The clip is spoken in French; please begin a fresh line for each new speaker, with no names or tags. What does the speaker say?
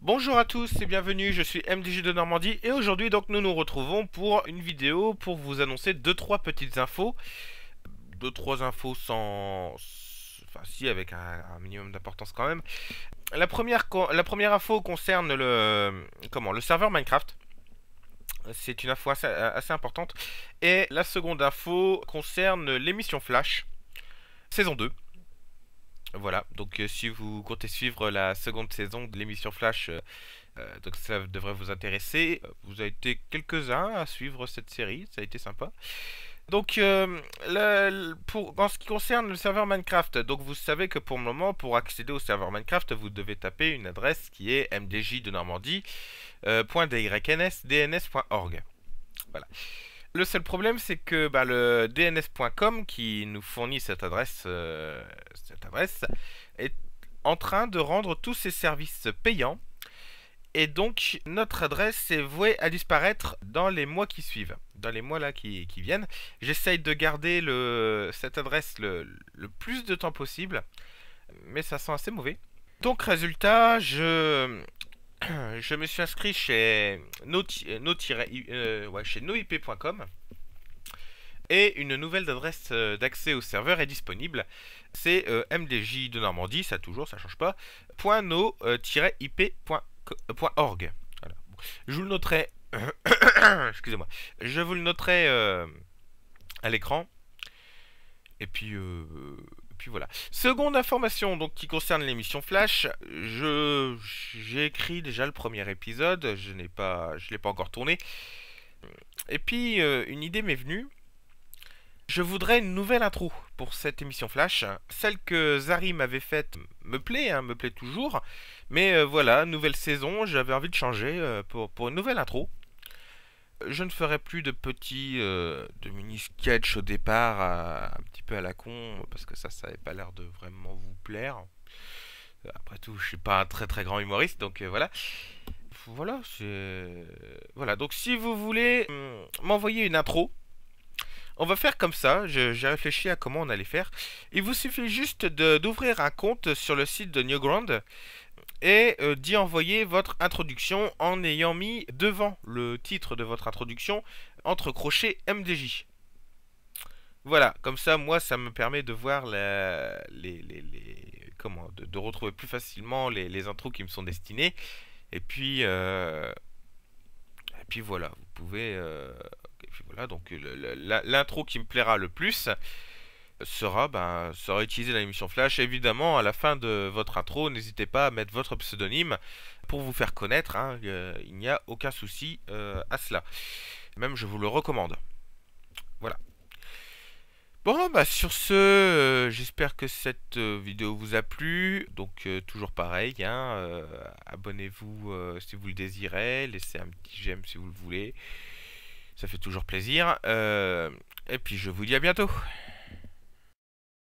Bonjour à tous et bienvenue, je suis MDG de Normandie et aujourd'hui donc nous nous retrouvons pour une vidéo pour vous annoncer 2-3 petites infos. 2-3 infos sans... Enfin si, avec un, minimum d'importance quand même. La première, la première info concerne le, comment, le serveur Minecraft. C'est une info assez, assez, importante. Et la seconde info concerne l'émission Flash, saison 2. Voilà, donc euh, si vous comptez suivre la seconde saison de l'émission Flash, euh, euh, donc ça devrait vous intéresser. Vous avez été quelques-uns à suivre cette série, ça a été sympa. Donc, pour, en ce qui concerne le serveur Minecraft, donc vous savez que pour le moment, pour accéder au serveur Minecraft, vous devez taper une adresse qui est mdj Voilà. Le seul problème, c'est que bah, le DNS.com qui nous fournit cette adresse, euh, cette adresse est en train de rendre tous ses services payants. Et donc, notre adresse est vouée à disparaître dans les mois qui suivent, dans les mois là qui, viennent. J'essaye de garder le, cette adresse le plus de temps possible, mais ça sent assez mauvais. Donc résultat, je, je me suis inscrit chez noip.com euh, euh, no et une nouvelle adresse euh, d'accès au serveur est disponible. C'est mdj de Normandie, ça toujours, ça change pas, .no-ip.org. Je vous le noterai, excusez-moi, je vous le noterai à l'écran. Et puis, euh, puis voilà. Seconde information donc qui concerne l'émission Flash, j'ai écrit déjà le premier épisode, je n'ai pas je l'ai pas encore tourné. Et puis euh, une idée m'est venue. Je voudrais une nouvelle intro pour cette émission Flash. Celle que Zari m'avait faite me plaît, hein, me plaît toujours. Mais euh, voilà, nouvelle saison, j'avais envie de changer euh, pour une nouvelle intro je ne ferai plus de petits euh, de mini sketch au départ un petit peu à la con parce que ça ça n'avait pas l'air de vraiment vous plaire après tout je suis pas un très très grand humoriste donc euh, voilà voilà c'est voilà donc si vous voulez hum, m'envoyer une intro on va faire comme ça, j'ai réfléchi à comment on allait faire. Il vous suffit juste d'ouvrir un compte sur le site de Newground et euh, d'y envoyer votre introduction en ayant mis devant le titre de votre introduction entre crochets MDJ. Voilà, comme ça, moi, ça me permet de voir les, comment, de, retrouver plus facilement les, intros qui me sont destinées. Et puis, euh, et puis voilà, vous pouvez, euh, et puis voilà, donc l'intro qui me plaira le plus, sera, ben, sera utilisé dans l'émission Flash. Évidemment, à la fin de votre intro, n'hésitez pas à mettre votre pseudonyme pour vous faire connaître. Hein. Euh, il n'y a aucun souci euh, à cela. Même, je vous le recommande. Voilà. Bon, bah sur ce, euh, j'espère que cette vidéo vous a plu. Donc toujours pareil, hein, abonnez-vous si vous le désirez, laissez un petit j'aime si vous le voulez. Ça fait toujours plaisir. et puis je vous dis à bientôt.